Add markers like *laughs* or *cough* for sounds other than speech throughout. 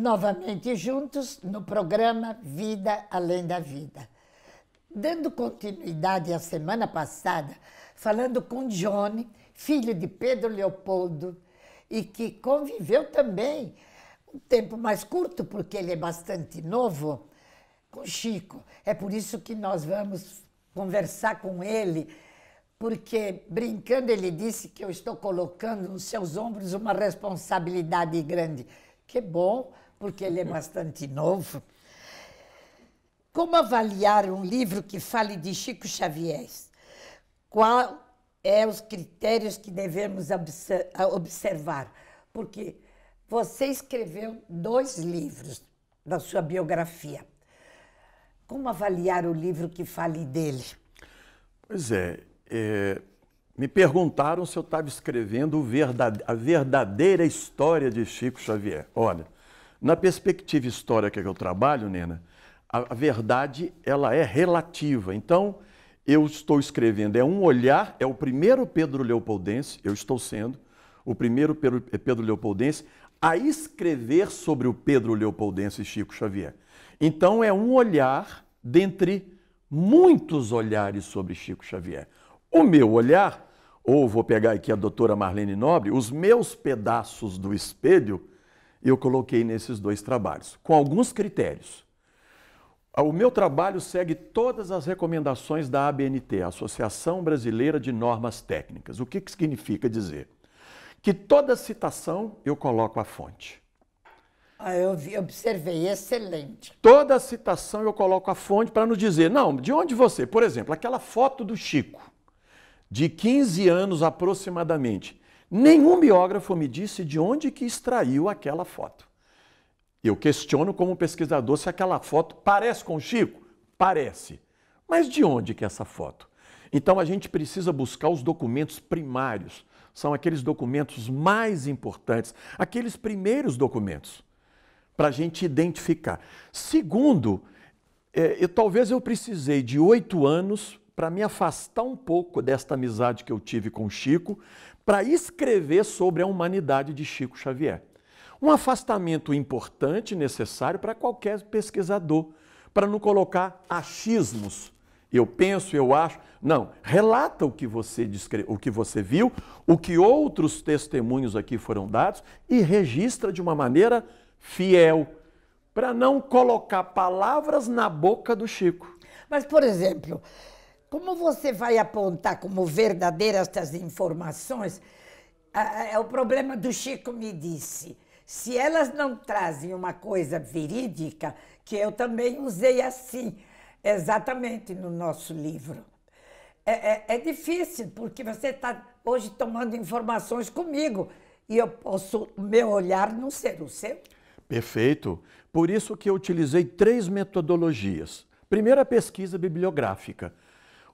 novamente juntos no programa Vida Além da Vida. Dando continuidade à semana passada, falando com Johnny, filho de Pedro Leopoldo, e que conviveu também um tempo mais curto, porque ele é bastante novo, com Chico. É por isso que nós vamos conversar com ele, porque brincando ele disse que eu estou colocando nos seus ombros uma responsabilidade grande. Que bom, porque ele é bastante novo. Como avaliar um livro que fale de Chico Xavier? Qual é os critérios que devemos observar? Porque você escreveu dois livros da sua biografia. Como avaliar o livro que fale dele? Pois é, é me perguntaram se eu estava escrevendo a verdadeira história de Chico Xavier. Olha, na perspectiva histórica que eu trabalho, Nena, a, a verdade ela é relativa. Então, eu estou escrevendo, é um olhar, é o primeiro Pedro Leopoldense, eu estou sendo o primeiro Pedro, é, Pedro Leopoldense a escrever sobre o Pedro Leopoldense e Chico Xavier. Então, é um olhar dentre muitos olhares sobre Chico Xavier. O meu olhar, ou vou pegar aqui a doutora Marlene Nobre, os meus pedaços do espelho eu coloquei nesses dois trabalhos, com alguns critérios. Ah, o meu trabalho segue todas as recomendações da ABNT, Associação Brasileira de Normas Técnicas. O que, que significa dizer? Que toda citação eu coloco a fonte. Ah, eu vi, observei, excelente. Toda citação eu coloco a fonte para nos dizer, não, de onde você? Por exemplo, aquela foto do Chico, de 15 anos aproximadamente, Nenhum biógrafo me disse de onde que extraiu aquela foto. Eu questiono como pesquisador se aquela foto parece com o Chico? Parece. Mas de onde que é essa foto? Então a gente precisa buscar os documentos primários. São aqueles documentos mais importantes, aqueles primeiros documentos, para a gente identificar. Segundo, é, eu, talvez eu precisei de oito anos para me afastar um pouco desta amizade que eu tive com o Chico para escrever sobre a humanidade de Chico Xavier. Um afastamento importante, necessário para qualquer pesquisador, para não colocar achismos. Eu penso, eu acho. Não, relata o que você descre... o que você viu, o que outros testemunhos aqui foram dados e registra de uma maneira fiel, para não colocar palavras na boca do Chico. Mas, por exemplo, como você vai apontar como verdadeiras estas informações? Ah, ah, é o problema do Chico me disse. Se elas não trazem uma coisa verídica, que eu também usei assim, exatamente no nosso livro. É, é, é difícil, porque você está hoje tomando informações comigo e eu posso, o meu olhar não ser o seu. Perfeito. Por isso que eu utilizei três metodologias. Primeiro, a pesquisa bibliográfica.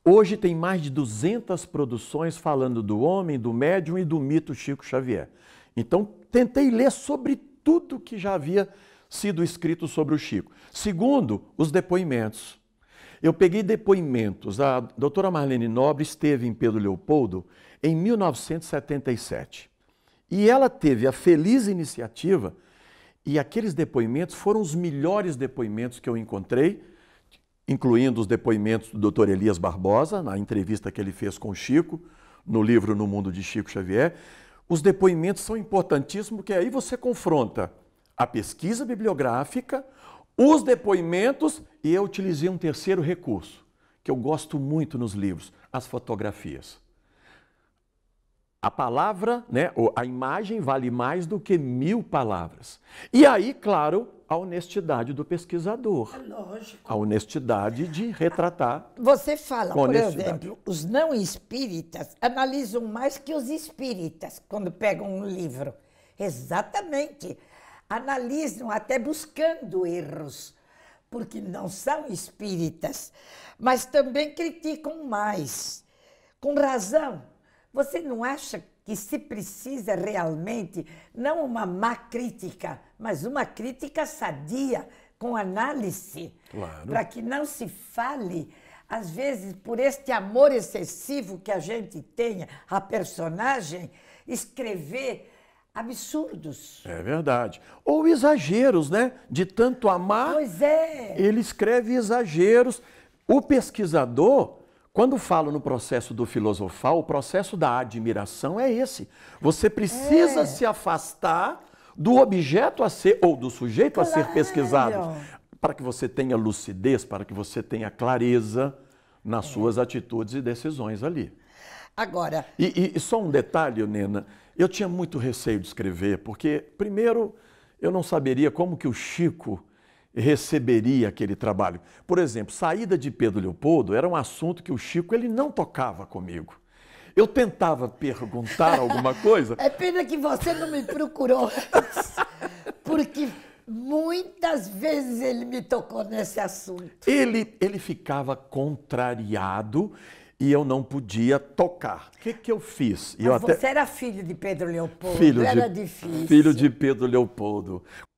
Hoje tem mais de 200 produções falando do homem, do médium e do mito Chico Xavier. Então, tentei ler sobre tudo que já havia sido escrito sobre o Chico. Segundo, os depoimentos. Eu peguei depoimentos. A doutora Marlene Nobre esteve em Pedro Leopoldo em 1977. E ela teve a feliz iniciativa, e aqueles depoimentos foram os melhores depoimentos que eu encontrei incluindo os depoimentos do Dr. Elias Barbosa, na entrevista que ele fez com Chico, no livro No Mundo de Chico Xavier. Os depoimentos são importantíssimos, porque aí você confronta a pesquisa bibliográfica, os depoimentos, e eu utilizei um terceiro recurso, que eu gosto muito nos livros, as fotografias. A palavra, né, a imagem vale mais do que mil palavras. E aí, claro, a honestidade do pesquisador. É lógico. A honestidade de retratar. Você fala, por exemplo, os não espíritas analisam mais que os espíritas quando pegam um livro. Exatamente. Analisam até buscando erros, porque não são espíritas, mas também criticam mais. Com razão, você não acha que se precisa realmente não uma má crítica, mas uma crítica sadia, com análise, claro. para que não se fale, às vezes, por este amor excessivo que a gente tenha a personagem, escrever absurdos. É verdade. Ou exageros, né? De tanto amar. Pois é. Ele escreve exageros. O pesquisador quando falo no processo do filosofal, o processo da admiração é esse. Você precisa é. se afastar do objeto a ser, ou do sujeito claro. a ser pesquisado, para que você tenha lucidez, para que você tenha clareza nas é. suas atitudes e decisões ali. Agora. E, e, só um detalhe, Nena. Eu tinha muito receio de escrever, porque, primeiro, eu não saberia como que o Chico receberia aquele trabalho. Por exemplo, saída de Pedro Leopoldo era um assunto que o Chico ele não tocava comigo. Eu tentava perguntar alguma *laughs* coisa. é pena que você não me procurou, porque muitas vezes ele me tocou nesse assunto. Ele, ele ficava contrariado e eu não podia tocar. O que, que eu fiz? Eu você até... era filho de Pedro Leopoldo, filho era de, difícil. Filho de Pedro Leopoldo.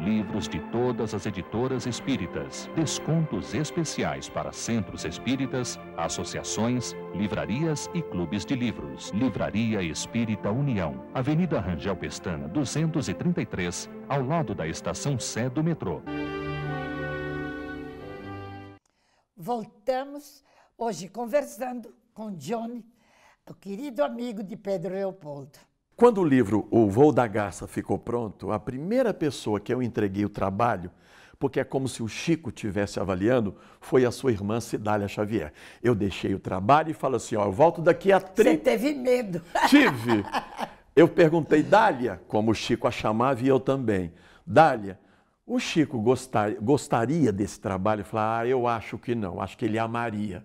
livros de todas as editoras espíritas, descontos especiais para centros espíritas, associações, livrarias e clubes de livros. Livraria Espírita União, Avenida Rangel Pestana, 233, ao lado da estação Sé do metrô. Voltamos hoje conversando com Johnny, o querido amigo de Pedro Leopoldo. Quando o livro O Voo da Garça ficou pronto, a primeira pessoa que eu entreguei o trabalho, porque é como se o Chico tivesse avaliando, foi a sua irmã Cidália Xavier. Eu deixei o trabalho e falo assim, ó, eu volto daqui a 30... Você teve medo. *laughs* Tive. Eu perguntei, Dália, como o Chico a chamava e eu também, Dália, o Chico gostar, gostaria desse trabalho? Eu falei, ah, eu acho que não, acho que ele amaria.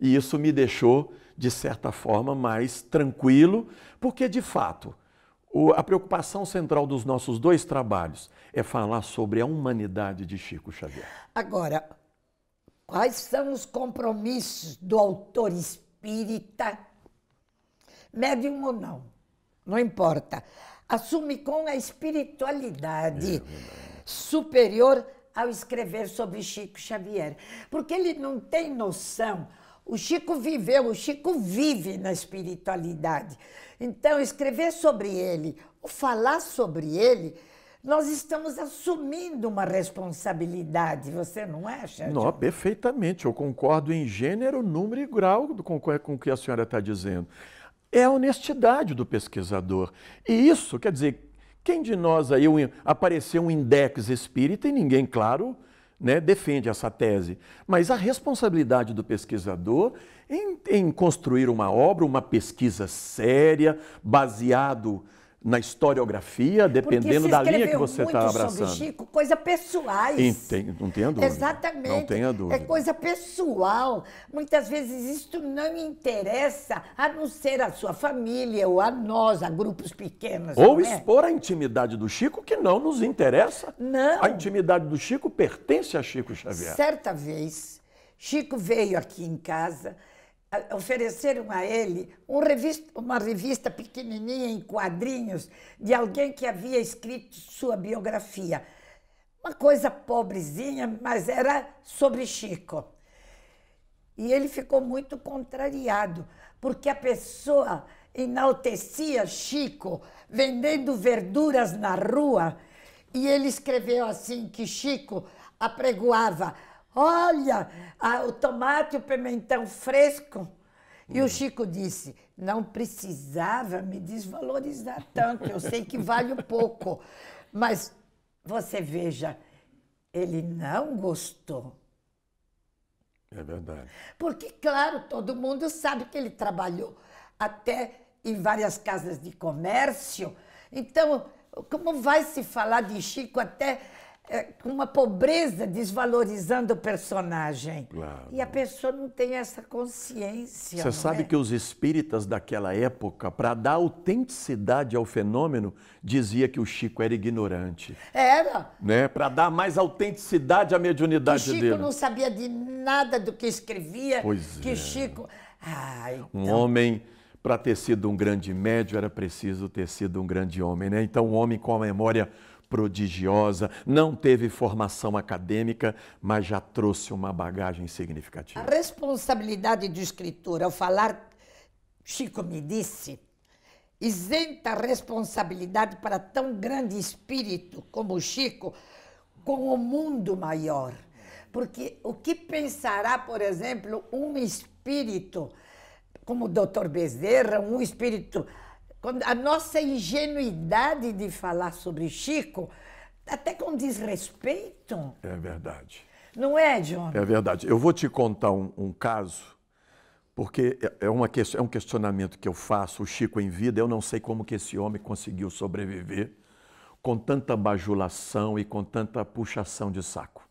E isso me deixou de certa forma, mais tranquilo, porque de fato a preocupação central dos nossos dois trabalhos é falar sobre a humanidade de Chico Xavier. Agora, quais são os compromissos do autor espírita? Médium ou não, não importa. Assume com a espiritualidade é, é superior ao escrever sobre Chico Xavier, porque ele não tem noção o Chico viveu, o Chico vive na espiritualidade. Então, escrever sobre ele, ou falar sobre ele, nós estamos assumindo uma responsabilidade, você não acha? Não, perfeitamente. Eu concordo em gênero, número e grau com o que a senhora está dizendo. É a honestidade do pesquisador. E isso, quer dizer, quem de nós aí apareceu um index espírita e ninguém, claro, né, defende essa tese. Mas a responsabilidade do pesquisador em, em construir uma obra, uma pesquisa séria, baseado na historiografia, dependendo da linha que você está abraçando. Sobre Chico, coisa pessoais. Entendo, não tenha dúvida. Exatamente. Não tenha dúvida. É coisa pessoal. Muitas vezes isto não interessa, a não ser a sua família ou a nós, a grupos pequenos. Ou é? expor a intimidade do Chico, que não nos interessa. Não. A intimidade do Chico pertence a Chico Xavier. Certa vez, Chico veio aqui em casa ofereceram a ele um revista, uma revista pequenininha em quadrinhos de alguém que havia escrito sua biografia. Uma coisa pobrezinha, mas era sobre Chico. E ele ficou muito contrariado, porque a pessoa enaltecia Chico vendendo verduras na rua, e ele escreveu assim que Chico apregoava Olha, o tomate e o pimentão fresco. E o hum. Chico disse: não precisava me desvalorizar tanto, eu sei que vale pouco. Mas você veja, ele não gostou. É verdade. Porque, claro, todo mundo sabe que ele trabalhou até em várias casas de comércio. Então, como vai se falar de Chico até é, com uma pobreza desvalorizando o personagem. Claro. E a pessoa não tem essa consciência. Você sabe é? que os espíritas daquela época, para dar autenticidade ao fenômeno, dizia que o Chico era ignorante. Era. Né? Para dar mais autenticidade à mediunidade dele. Que Chico dele. não sabia de nada do que escrevia. Pois que é. Chico... Ah, então... Um homem para ter sido um grande médio era preciso ter sido um grande homem, né? Então, um homem com a memória prodigiosa, não teve formação acadêmica, mas já trouxe uma bagagem significativa. A responsabilidade de escritor ao falar, Chico me disse, isenta a responsabilidade para tão grande espírito como Chico com o mundo maior. Porque o que pensará, por exemplo, um espírito como o doutor Bezerra, um espírito quando a nossa ingenuidade de falar sobre Chico, até com desrespeito. É verdade. Não é, John? É verdade. Eu vou te contar um, um caso, porque é, é uma, é um questionamento que eu faço. O Chico em vida, eu não sei como que esse homem conseguiu sobreviver com tanta bajulação e com tanta puxação de saco.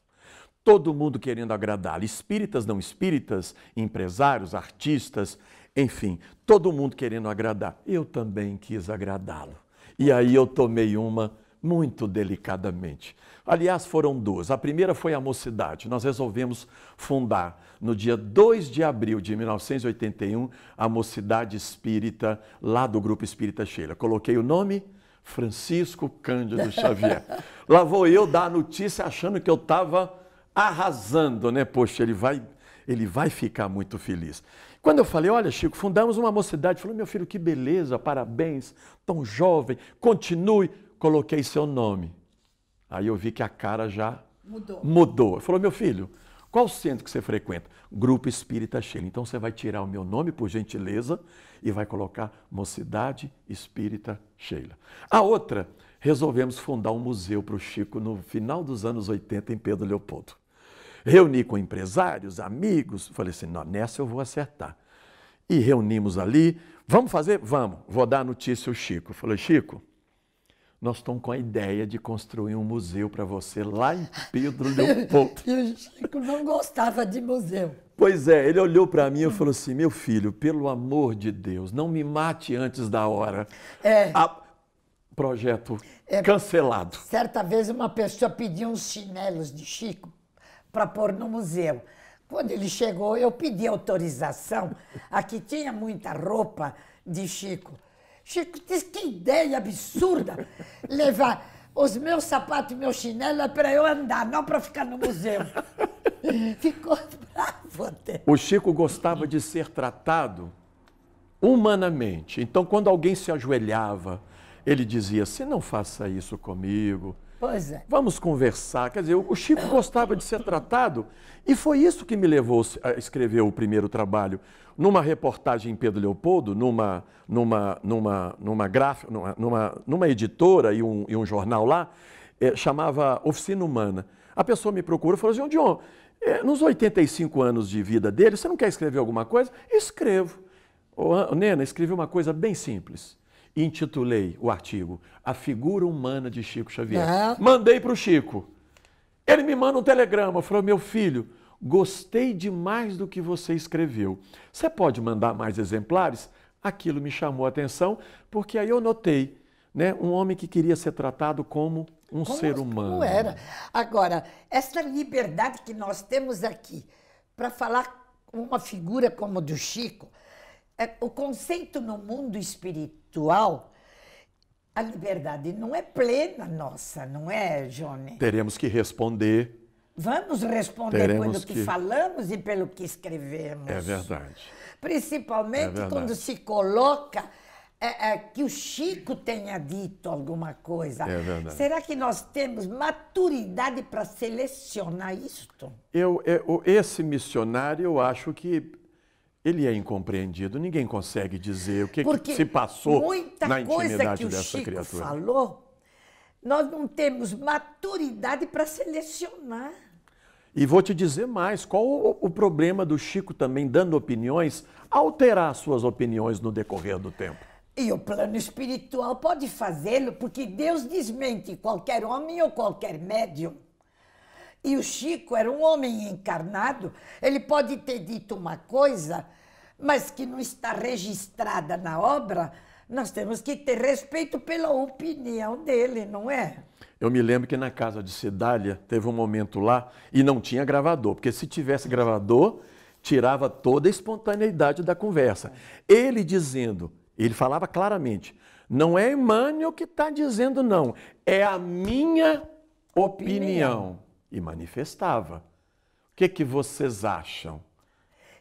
Todo mundo querendo agradar, espíritas, não espíritas, empresários, artistas, enfim, todo mundo querendo agradar. Eu também quis agradá-lo. E aí eu tomei uma muito delicadamente. Aliás, foram duas. A primeira foi a Mocidade. Nós resolvemos fundar, no dia 2 de abril de 1981, a Mocidade Espírita, lá do Grupo Espírita Sheila. Coloquei o nome Francisco Cândido Xavier. *laughs* lá vou eu dar a notícia achando que eu estava arrasando, né? Poxa, ele vai, ele vai ficar muito feliz. Quando eu falei, olha, Chico, fundamos uma mocidade, falou, meu filho, que beleza, parabéns, tão jovem, continue. Coloquei seu nome. Aí eu vi que a cara já mudou. mudou. Falou, meu filho, qual centro que você frequenta? Grupo Espírita Sheila. Então você vai tirar o meu nome, por gentileza, e vai colocar Mocidade Espírita Sheila. A outra, resolvemos fundar um museu para o Chico no final dos anos 80 em Pedro Leopoldo. Reuni com empresários, amigos, falei assim: não, nessa eu vou acertar. E reunimos ali, vamos fazer? Vamos, vou dar a notícia ao Chico. falei, Chico, nós estamos com a ideia de construir um museu para você lá em Pedro Leopoldo. *laughs* e o Chico não gostava de museu. Pois é, ele olhou para mim e falou assim: meu filho, pelo amor de Deus, não me mate antes da hora. É. A... Projeto é, cancelado. Certa vez uma pessoa pediu uns chinelos de Chico para pôr no museu. Quando ele chegou, eu pedi autorização. Aqui tinha muita roupa de Chico. Chico disse que ideia absurda levar os meus sapatos e meus chinelo para eu andar, não para ficar no museu. *laughs* Ficou bravo até. O Chico gostava de ser tratado humanamente. Então, quando alguém se ajoelhava, ele dizia assim: não faça isso comigo. Pois é. Vamos conversar. Quer dizer, o Chico gostava de ser tratado e foi isso que me levou a escrever o primeiro trabalho. Numa reportagem em Pedro Leopoldo, numa, numa, numa, numa, gráfica, numa, numa, numa editora e um, e um jornal lá, é, chamava Oficina Humana. A pessoa me procurou e falou assim, John, é, nos 85 anos de vida dele, você não quer escrever alguma coisa? Escrevo. Nena, escrevi uma coisa bem simples. Intitulei o artigo A Figura Humana de Chico Xavier. Uhum. Mandei para o Chico. Ele me manda um telegrama, falou: meu filho, gostei demais do que você escreveu. Você pode mandar mais exemplares? Aquilo me chamou a atenção, porque aí eu notei né, um homem que queria ser tratado como um como, ser humano. Como era. Agora, essa liberdade que nós temos aqui para falar uma figura como a do Chico, é, o conceito no mundo espiritual espiritual, a liberdade não é plena nossa, não é, Johnny? Teremos que responder. Vamos responder Teremos pelo que... que falamos e pelo que escrevemos. É verdade. Principalmente é verdade. quando se coloca é, é, que o Chico tenha dito alguma coisa. É verdade. Será que nós temos maturidade para selecionar isto? Eu, eu, esse missionário, eu acho que ele é incompreendido, ninguém consegue dizer o que, que se passou na intimidade dessa Chico criatura. falou, nós não temos maturidade para selecionar. E vou te dizer mais, qual o, o problema do Chico também dando opiniões, alterar suas opiniões no decorrer do tempo? E o plano espiritual pode fazê-lo, porque Deus desmente qualquer homem ou qualquer médium. E o Chico era um homem encarnado, ele pode ter dito uma coisa, mas que não está registrada na obra, nós temos que ter respeito pela opinião dele, não é? Eu me lembro que na casa de Cidália teve um momento lá e não tinha gravador, porque se tivesse gravador, tirava toda a espontaneidade da conversa. Ele dizendo, ele falava claramente, não é Emmanuel que está dizendo não, é a minha opinião. opinião e manifestava. O que, que vocês acham?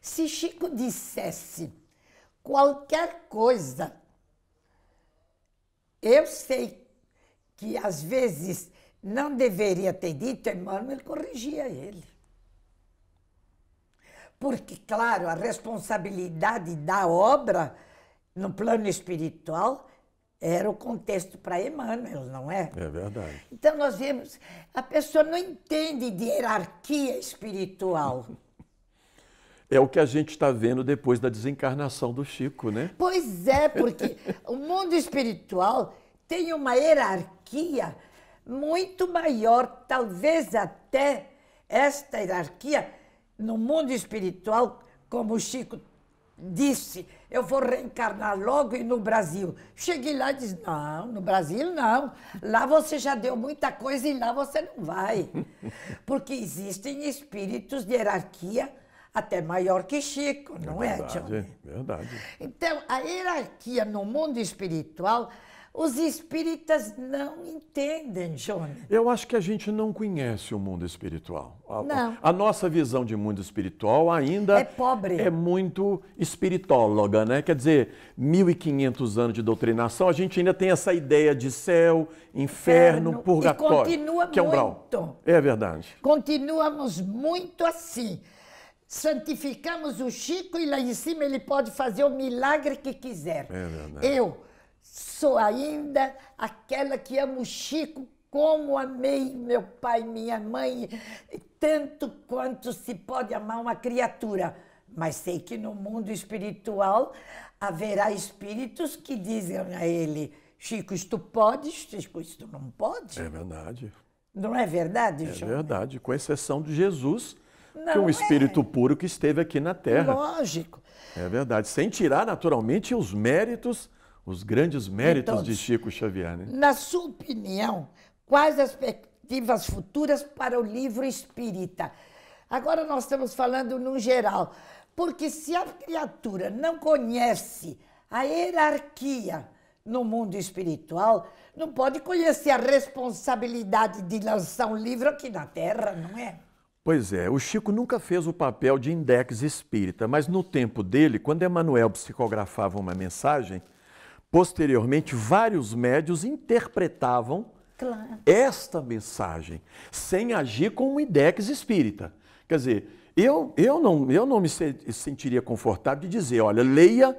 Se Chico dissesse qualquer coisa, eu sei que às vezes não deveria ter dito, Emmanuel corrigia ele. Porque, claro, a responsabilidade da obra no plano espiritual era o contexto para Emmanuel, não é? É verdade. Então nós vemos, a pessoa não entende de hierarquia espiritual. *laughs* É o que a gente está vendo depois da desencarnação do Chico, né? Pois é, porque o mundo espiritual tem uma hierarquia muito maior, talvez até esta hierarquia no mundo espiritual, como o Chico disse, eu vou reencarnar logo e no Brasil. Cheguei lá e disse, não, no Brasil não. Lá você já deu muita coisa e lá você não vai. *laughs* Porque existem espíritos de hierarquia até maior que Chico, não é, verdade, é Johnny? Verdade. Então, a hierarquia no mundo espiritual os espíritas não entendem, John. Eu acho que a gente não conhece o mundo espiritual. A, não. a nossa visão de mundo espiritual ainda é pobre. É muito espiritóloga, né? Quer dizer, 1500 anos de doutrinação, a gente ainda tem essa ideia de céu, inferno, inferno purgatório, continua que é um muito. É verdade. Continuamos muito assim santificamos o Chico e lá em cima ele pode fazer o milagre que quiser. É eu sou ainda aquela que amo Chico como amei meu pai, minha mãe, tanto quanto se pode amar uma criatura. Mas sei que no mundo espiritual haverá espíritos que dizem a ele: Chico, isto podes, Chico, isto não pode. É verdade. Não é verdade, É verdade, com exceção de Jesus, não que é um é. espírito é. puro que esteve aqui na Terra. Lógico. É verdade, sem tirar naturalmente os méritos os grandes méritos então, de Chico Xavier. Né? Na sua opinião, quais as perspectivas futuras para o livro espírita? Agora nós estamos falando no geral, porque se a criatura não conhece a hierarquia no mundo espiritual, não pode conhecer a responsabilidade de lançar um livro aqui na Terra, não é? Pois é, o Chico nunca fez o papel de index espírita, mas no tempo dele, quando Emanuel psicografava uma mensagem, Posteriormente, vários médios interpretavam claro. esta mensagem, sem agir com uma idex espírita. Quer dizer, eu, eu, não, eu não me sentiria confortável de dizer, olha, leia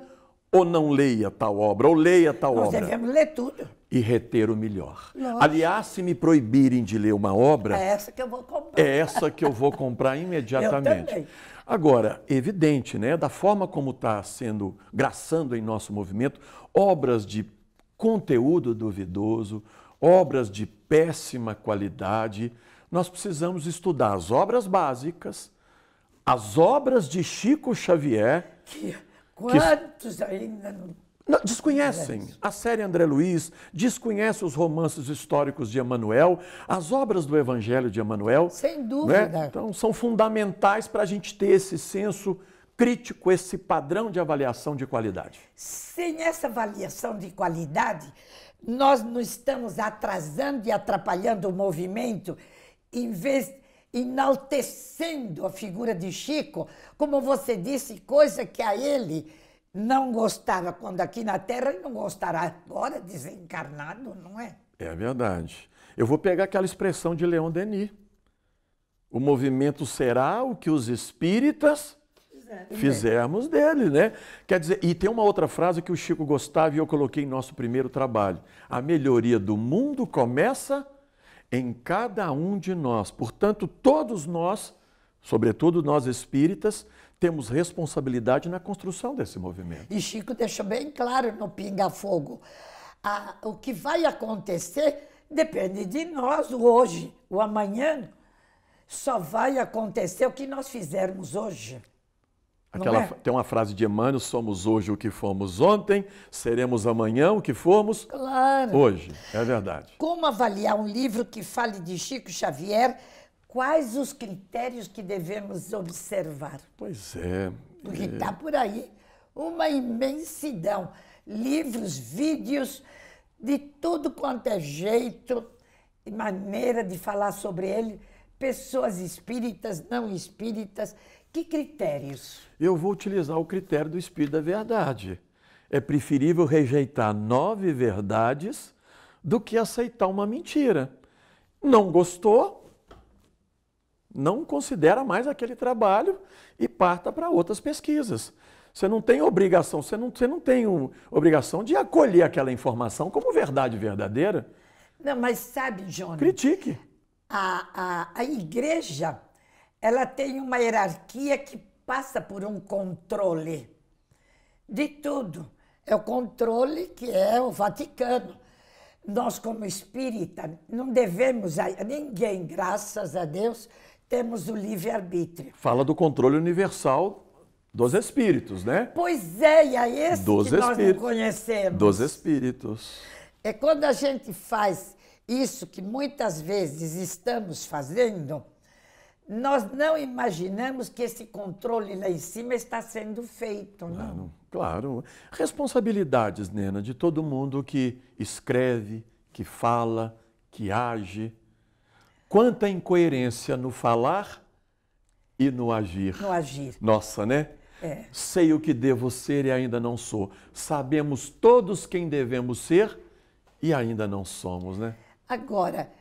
ou não leia tal obra, ou leia tal Nós obra. Nós devemos ler tudo. E reter o melhor. Aliás, se me proibirem de ler uma obra. É essa que eu vou comprar. É essa que eu vou comprar *laughs* imediatamente. eu também. Agora, evidente, né, da forma como está sendo graçando em nosso movimento, obras de conteúdo duvidoso, obras de péssima qualidade, nós precisamos estudar as obras básicas, as obras de Chico Xavier. Que, quantos que... ainda não não, desconhecem a série André Luiz, desconhecem os romances históricos de Emanuel, as obras do Evangelho de Emanuel. Sem né? dúvida. Né? Então, são fundamentais para a gente ter esse senso crítico, esse padrão de avaliação de qualidade. Sem essa avaliação de qualidade, nós não estamos atrasando e atrapalhando o movimento, em vez enaltecendo a figura de Chico, como você disse, coisa que a ele não gostava quando aqui na Terra e não gostará agora, desencarnado, não é? É verdade. Eu vou pegar aquela expressão de Leon Denis. O movimento será o que os espíritas fizermos dele, né? Quer dizer, e tem uma outra frase que o Chico gostava e eu coloquei em nosso primeiro trabalho. A melhoria do mundo começa em cada um de nós. Portanto, todos nós, sobretudo nós espíritas, temos responsabilidade na construção desse movimento. E Chico deixou bem claro no Pinga Fogo: a, o que vai acontecer depende de nós o hoje, o amanhã. Só vai acontecer o que nós fizermos hoje. Aquela, é? Tem uma frase de Emmanuel: somos hoje o que fomos ontem, seremos amanhã o que fomos claro. hoje. É verdade. Como avaliar um livro que fale de Chico Xavier quais os critérios que devemos observar? Pois é. Porque está é... Tá por aí uma imensidão. Livros, vídeos, de tudo quanto é jeito e maneira de falar sobre ele. Pessoas espíritas, não espíritas. Que critérios? Eu vou utilizar o critério do espírito da verdade. É preferível rejeitar nove verdades do que aceitar uma mentira. Não gostou? não considera mais aquele trabalho e parta para outras pesquisas. Você não tem obrigação, você não, você não tem um, obrigação de acolher aquela informação como verdade verdadeira. Não, mas sabe, John Critique. A, a, a igreja, ela tem uma hierarquia que passa por um controle de tudo. É o controle que é o Vaticano. Nós, como espírita, não devemos a ninguém, graças a Deus, temos o livre-arbítrio. Fala do controle universal dos espíritos, né? Pois é, e é esse dos que espíritos. nós não conhecemos. Dos espíritos. É quando a gente faz isso que muitas vezes estamos fazendo, nós não imaginamos que esse controle lá em cima está sendo feito, né? Claro, claro. Responsabilidades, Nena, de todo mundo que escreve, que fala, que age, Quanta incoerência no falar e no agir. No agir. Nossa, né? É. Sei o que devo ser e ainda não sou. Sabemos todos quem devemos ser e ainda não somos, né? Agora,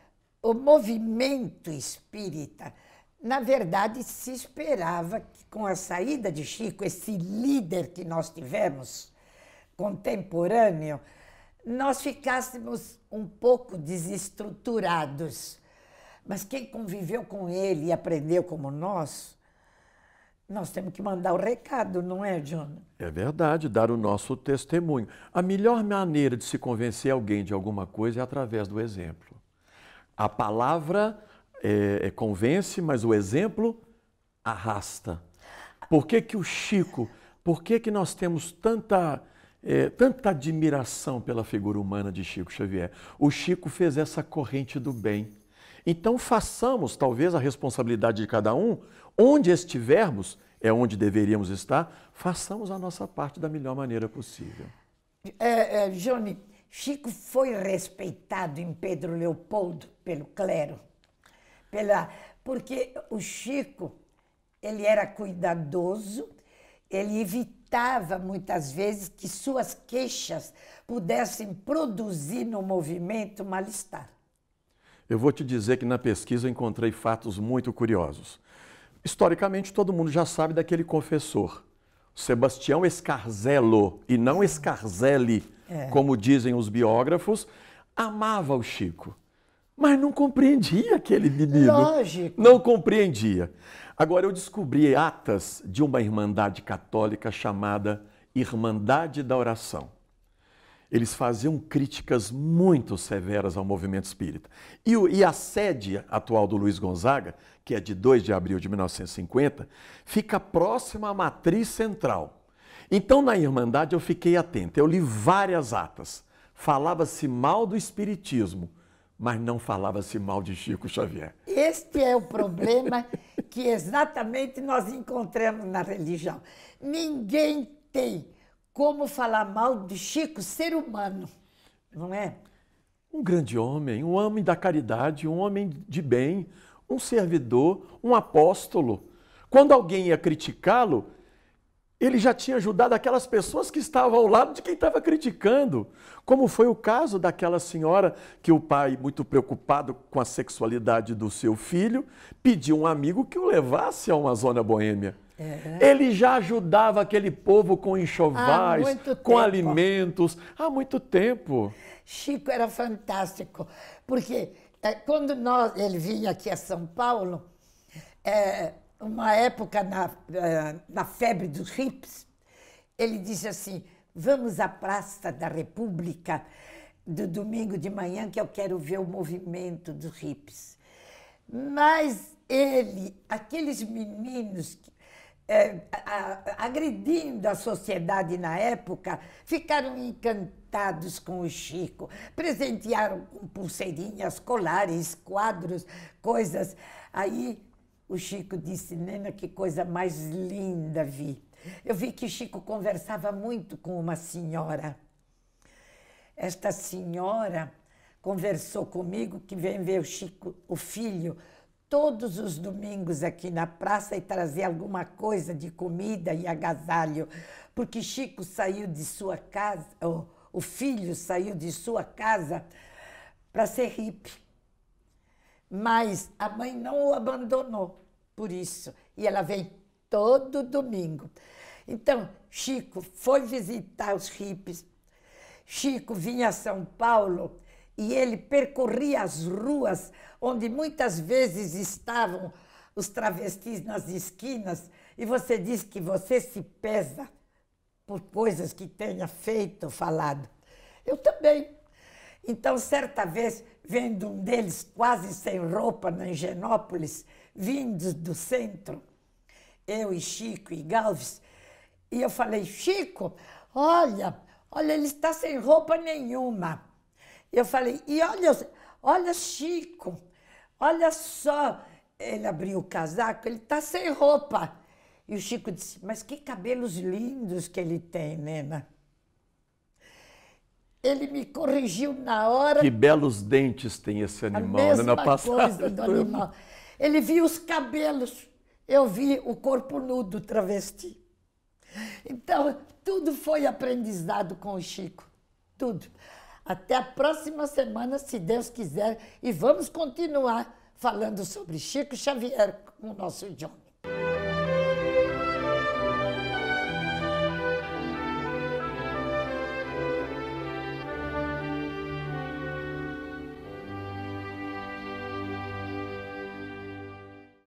o movimento espírita, na verdade, se esperava que com a saída de Chico, esse líder que nós tivemos, contemporâneo, nós ficássemos um pouco desestruturados mas quem conviveu com ele e aprendeu como nós, nós temos que mandar o recado, não é, John? É verdade, dar o nosso testemunho. A melhor maneira de se convencer alguém de alguma coisa é através do exemplo. A palavra é, é, convence, mas o exemplo arrasta. Por que, que o Chico, por que, que nós temos tanta, é, tanta admiração pela figura humana de Chico Xavier? O Chico fez essa corrente do bem. Então façamos, talvez, a responsabilidade de cada um, onde estivermos, é onde deveríamos estar, façamos a nossa parte da melhor maneira possível. É, é, Johnny, Chico foi respeitado em Pedro Leopoldo pelo clero, pela, porque o Chico ele era cuidadoso, ele evitava muitas vezes que suas queixas pudessem produzir no movimento mal-estar. Eu vou te dizer que na pesquisa eu encontrei fatos muito curiosos. Historicamente, todo mundo já sabe daquele confessor, Sebastião Escarzello, e não Escarzelli, é. como dizem os biógrafos, amava o Chico, mas não compreendia aquele menino. Lógico. Não compreendia. Agora, eu descobri atas de uma irmandade católica chamada Irmandade da Oração eles faziam críticas muito severas ao movimento espírita. E, e, a sede atual do Luiz Gonzaga, que é de 2 de abril de 1950, fica próxima à matriz central. Então, na Irmandade, eu fiquei atento, eu li várias atas. Falava-se mal do Espiritismo, mas não falava-se mal de Chico Xavier. Este é o problema que exatamente nós encontramos na religião. Ninguém tem como falar mal de Chico, ser humano, não é? Um grande homem, um homem da caridade, um homem de bem, um servidor, um apóstolo. Quando alguém ia criticá-lo, ele já tinha ajudado aquelas pessoas que estavam ao lado de quem estava criticando, como foi o caso daquela senhora que o pai, muito preocupado com a sexualidade do seu filho, pediu um amigo que o levasse a uma zona boêmia. É. Ele já ajudava aquele povo com enxovais, com alimentos, há muito tempo. Chico era fantástico, porque eh, quando nós, ele vinha aqui a São Paulo, é, uma época na, eh, na febre dos hips, ele disse assim, vamos à Praça da República do domingo de manhã, que eu quero ver o movimento dos hips. Mas ele, aqueles meninos que é, a, a, agredindo a sociedade na época, ficaram encantados com o Chico, presentearam com pulseirinhas, colares, quadros, coisas. Aí o Chico disse: Nena, que coisa mais linda vi. Eu vi que o Chico conversava muito com uma senhora. Esta senhora conversou comigo que vem ver o Chico, o filho, todos os domingos aqui na praça e trazer alguma coisa de comida e agasalho, porque Chico saiu de sua casa, o filho saiu de sua casa para ser hippie. Mas a mãe não o abandonou por isso, e ela vem todo domingo. Então, Chico foi visitar os hippies. Chico vinha a São Paulo e ele percorria as ruas onde muitas vezes estavam os travestis nas esquinas e você diz que você se pesa por coisas que tenha feito ou falado. Eu também. Então, certa vez, vendo um deles quase sem roupa na Higienópolis, vindos do centro, eu e Chico e Galves, e eu falei, Chico, olha, olha, ele está sem roupa nenhuma. Eu falei, e olha, olha Chico, olha só. Ele abriu o casaco, ele tá sem roupa. E o Chico disse, mas que cabelos lindos que ele tem, Nena. Ele me corrigiu na hora. Que belos dentes tem esse animal, né, a mesma Nena Passada. do *laughs* animal. Ele viu os cabelos, eu vi o corpo nu do travesti. Então, tudo foi aprendizado com o Chico, tudo. Até a próxima semana, se Deus quiser, e vamos continuar falando sobre Chico Xavier com o nosso Johnny.